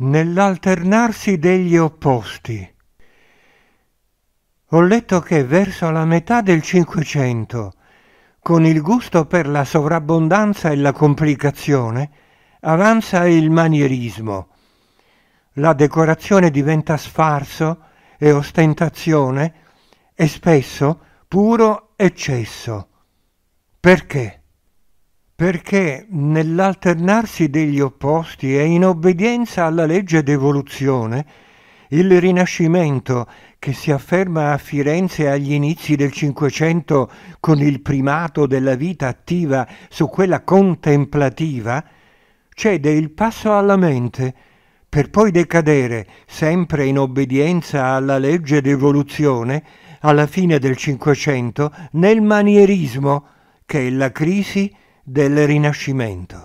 nell'alternarsi degli opposti. Ho letto che verso la metà del Cinquecento, con il gusto per la sovrabbondanza e la complicazione, avanza il manierismo. La decorazione diventa sfarzo e ostentazione e spesso puro eccesso. Perché? perché nell'alternarsi degli opposti e in obbedienza alla legge d'evoluzione, il Rinascimento, che si afferma a Firenze agli inizi del Cinquecento con il primato della vita attiva su quella contemplativa, cede il passo alla mente, per poi decadere, sempre in obbedienza alla legge d'evoluzione, alla fine del Cinquecento, nel manierismo, che è la crisi del Rinascimento.